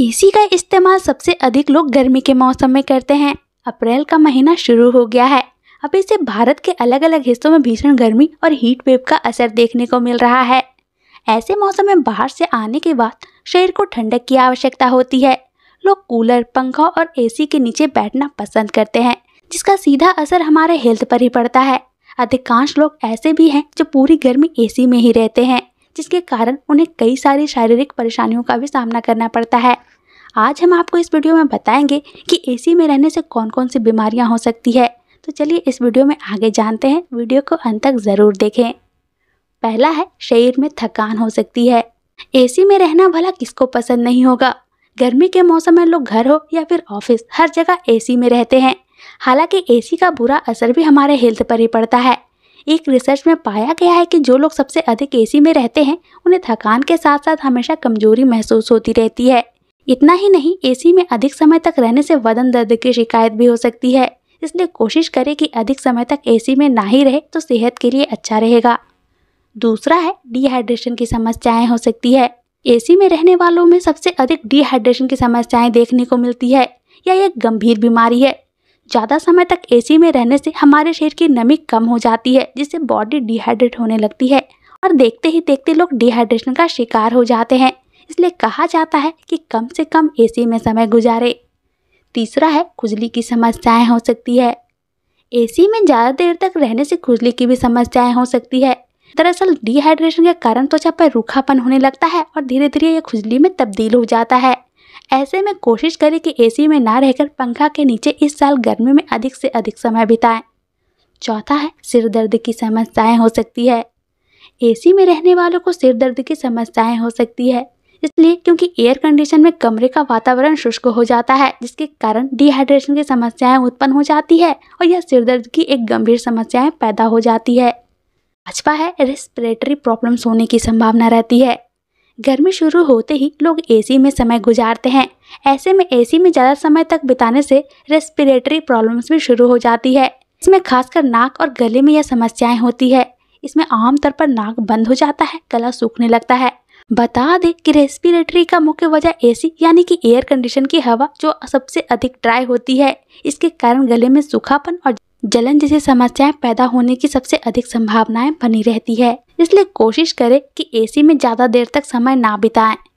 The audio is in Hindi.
एसी का इस्तेमाल सबसे अधिक लोग गर्मी के मौसम में करते हैं अप्रैल का महीना शुरू हो गया है अब इसे भारत के अलग अलग हिस्सों में भीषण गर्मी और हीट वेव का असर देखने को मिल रहा है ऐसे मौसम में बाहर से आने के बाद शरीर को ठंडक की आवश्यकता होती है लोग कूलर पंखा और एसी के नीचे बैठना पसंद करते हैं जिसका सीधा असर हमारे हेल्थ पर ही पड़ता है अधिकांश लोग ऐसे भी हैं जो पूरी गर्मी एसी में ही रहते हैं जिसके कारण उन्हें कई सारी शारीरिक परेशानियों का भी सामना करना पड़ता है आज हम आपको इस वीडियो में बताएंगे कि एसी में रहने से कौन कौन सी बीमारियां हो सकती है तो चलिए इस वीडियो में आगे जानते हैं वीडियो को अंत तक ज़रूर देखें पहला है शरीर में थकान हो सकती है एसी में रहना भला किसको पसंद नहीं होगा गर्मी के मौसम में लोग घर हो या फिर ऑफिस हर जगह एसी में रहते हैं हालांकि एसी का बुरा असर भी हमारे हेल्थ पर ही पड़ता है एक रिसर्च में पाया गया है कि जो लोग सबसे अधिक एसी में रहते हैं उन्हें थकान के साथ साथ हमेशा कमजोरी महसूस होती रहती है इतना ही नहीं एसी में अधिक समय तक रहने से वदन दर्द की शिकायत भी हो सकती है इसलिए कोशिश करें कि अधिक समय तक एसी में ना ही रहे तो सेहत के लिए अच्छा रहेगा दूसरा है डिहाइड्रेशन की समस्याएं हो सकती है एसी में रहने वालों में सबसे अधिक डिहाइड्रेशन की समस्याएं देखने को मिलती है यह एक गंभीर बीमारी है ज़्यादा समय तक एसी में रहने से हमारे शरीर की नमी कम हो जाती है जिससे बॉडी डिहाइड्रेट होने लगती है और देखते ही देखते लोग डिहाइड्रेशन का शिकार हो जाते हैं इसलिए कहा जाता है कि कम से कम एसी में समय गुजारे तीसरा है खुजली की समस्याएं हो सकती है एसी में ज़्यादा देर तक रहने से खुजली की भी समस्याएं हो सकती है दरअसल डिहाइड्रेशन के कारण त्वचा पर रूखापन होने लगता है और धीरे धीरे ये खुजली में तब्दील हो जाता है ऐसे में कोशिश करें कि एसी में ना रहकर पंखा के नीचे इस साल गर्मी में अधिक से अधिक समय बिताएं चौथा है सिर दर्द की समस्याएं हो सकती है एसी में रहने वालों को सिर दर्द की समस्याएं हो सकती है इसलिए क्योंकि एयर कंडीशन में कमरे का वातावरण शुष्क हो जाता है जिसके कारण डिहाइड्रेशन की समस्याएं उत्पन्न हो जाती है और यह सिर दर्द की एक गंभीर समस्याएं पैदा हो जाती है पांचवा है रेस्पिरेटरी प्रॉब्लम्स होने की संभावना रहती है गर्मी शुरू होते ही लोग एसी में समय गुजारते हैं ऐसे में एसी में ज़्यादा समय तक बिताने से रेस्पिरेटरी प्रॉब्लम्स भी शुरू हो जाती है इसमें खासकर नाक और गले में यह समस्याएं होती है इसमें आमतौर पर नाक बंद हो जाता है गला सूखने लगता है बता दें कि रेस्पिरेटरी का मुख्य वजह एसी यानी कि एयर कंडीशन की हवा जो सबसे अधिक ड्राई होती है इसके कारण गले में सूखापन और जलन जैसी समस्याएं पैदा होने की सबसे अधिक संभावनाएं बनी रहती है इसलिए कोशिश करें कि एसी में ज़्यादा देर तक समय ना बिताएं